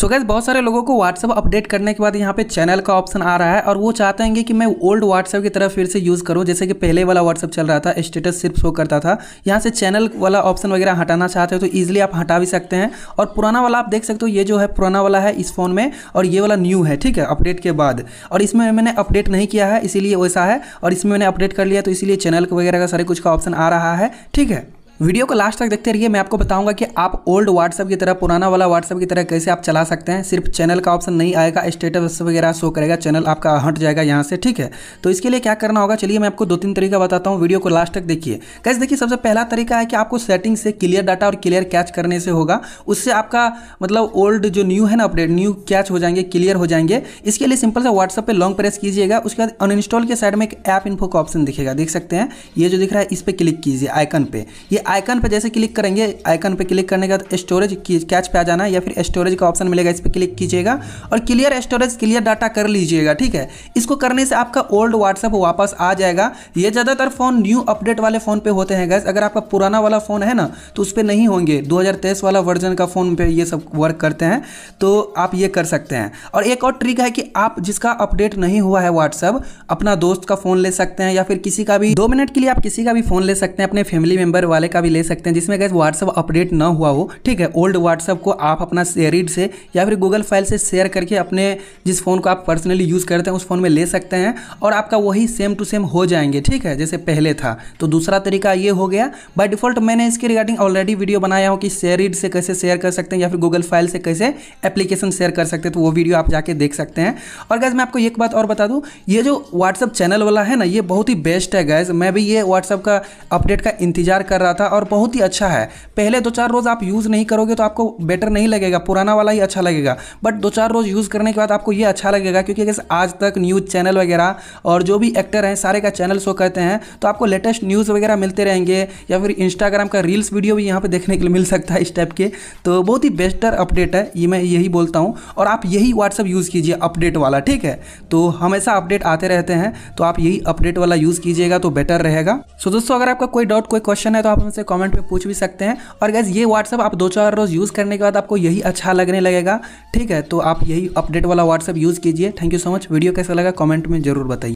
सो so gas बहुत सारे लोगों को व्हाट्सअप अपडेट करने के बाद यहाँ पे चैनल का ऑप्शन आ रहा है और वो चाहते हैं कि मैं ओल्ड व्हाट्सअप की तरह फिर से यूज़ करूँ जैसे कि पहले वाला व्हाट्सअप चल रहा था स्टेटस सिर्फ शो करता था यहाँ से चैनल वाला ऑप्शन वगैरह हटाना चाहते हो तो ईजिली आप हटा भी सकते हैं और पुराना वाला आप देख सकते हो ये जो है पुराना वाला है इस फ़ोन में और ये वाला न्यू है ठीक है अपडेट के बाद और इसमें मैंने अपडेट नहीं किया है इसीलिए वैसा है और इसमें मैंने अपडेट कर लिया तो इसीलिए चैनल वगैरह का सारे कुछ का ऑप्शन आ रहा है ठीक है वीडियो को लास्ट तक देखते रहिए मैं आपको बताऊंगा कि आप ओल्ड व्हाट्सएप की तरह पुराना वाला व्हाट्सएप की तरह कैसे आप चला सकते हैं सिर्फ चैनल का ऑप्शन नहीं आएगा स्टेटस वगैरह शो करेगा चैनल आपका हट जाएगा यहाँ से ठीक है तो इसके लिए क्या करना होगा चलिए मैं आपको दो तीन तरीका बताता हूँ वीडियो को लास्ट तक देखिए कैसे देखिए सबसे पहला तरीका है कि आपको सेटिंग से क्लियर डाटा और क्लियर कैच करने से होगा उससे आपका मतलब ओल्ड जो न्यू है ना अपडेट न्यू कैच हो जाएंगे क्लियर हो जाएंगे इसके लिए सिंपल से व्हाट्सअप पर लॉन्ग प्रेस कीजिएगा उसके बाद अनइंस्टॉल के साइड में एक ऐप इन्फो का ऑप्शन दिखेगा देख सकते हैं ये जो दिख रहा है इस पर क्लिक कीजिए आइकन पे ये आइकन पर जैसे क्लिक करेंगे आइकन पर क्लिक करने के बाद स्टोरेज कैच पे आ जाना या फिर स्टोरेज का ऑप्शन मिलेगा इस पर क्लिक कीजिएगा और क्लियर स्टोरेज क्लियर डाटा कर लीजिएगा ठीक है इसको करने से आपका ओल्ड व्हाट्सअप वापस आ जाएगा ये ज़्यादातर फ़ोन न्यू अपडेट वाले फ़ोन पे होते हैं गैस अगर आपका पुराना वाला फ़ोन है ना तो उस पर नहीं होंगे दो वाला वर्जन का फ़ोन पर ये सब वर्क करते हैं तो आप ये कर सकते हैं और एक और ट्रिक है कि आप जिसका अपडेट नहीं हुआ है व्हाट्सअप अपना दोस्त का फ़ोन ले सकते हैं या फिर किसी का भी दो मिनट के लिए आप किसी का भी फ़ोन ले सकते हैं अपने फैमिली मेम्बर वाले का का भी ले सकते हैं जिसमें गैस व्हाट्सअप अपडेट ना हुआ हो ठीक है ओल्ड व्हाट्सअप को आप अपना रीड से या फिर गूगल फाइल से शेयर करके अपने जिस फ़ोन को आप पर्सनली यूज़ करते हैं उस फ़ोन में ले सकते हैं और आपका वही सेम टू सेम हो जाएंगे ठीक है जैसे पहले था तो दूसरा तरीका ये हो गया बाय डिफ़ॉल्ट मैंने इसके रिगार्डिंग ऑलरेडी वीडियो बनाया हूँ कि रीड से कैसे शेयर कर सकते हैं या फिर गूगल फाइल से कैसे एप्लीकेशन शेयर कर सकते हैं तो वो वीडियो आप जाके देख सकते हैं और गैस मैं आपको एक बात और बता दूँ ये जो व्हाट्सअप चैनल वाला है ना ये बहुत ही बेस्ट है गैस मैं भी ये व्हाट्सअप का अपडेट का इंतजार कर रहा था है और बहुत ही अच्छा है पहले दो चार रोज़ आप यूज़ नहीं करोगे तो आपको बेटर नहीं लगेगा पुराना वाला ही अच्छा लगेगा बट दो चार रोज़ यूज़ करने के बाद आपको ये अच्छा लगेगा क्योंकि अगर आज तक न्यूज़ चैनल वगैरह और जो भी एक्टर हैं सारे का चैनल शो करते हैं तो आपको लेटेस्ट न्यूज़ वगैरह मिलते रहेंगे या फिर इंस्टाग्राम का रील्स वीडियो भी यहाँ पर देखने के लिए मिल सकता है इस टाइप के तो बहुत ही बेस्टर अपडेट है ये मैं यही बोलता हूँ और आप यही व्हाट्सअप यूज़ कीजिए अपडेट वाला ठीक है तो हमेशा अपडेट आते रहते हैं तो आप यही अपडेट वाला यूज़ कीजिएगा तो बेटर रहेगा सो दोस्तों अगर आपका कोई डाउट कोई क्वेश्चन है तो आप हमसे मुझसे कमेंट में पूछ भी सकते हैं और गैस ये व्हाट्सअप आप दो चार रोज़ यूज़ करने के बाद आपको यही अच्छा लगने लगेगा ठीक है तो आप यही अपडेट वाला व्हाट्सअप यूज़ कीजिए thank you so much video कैसा लगा कॉमेंट में ज़रूर बताइए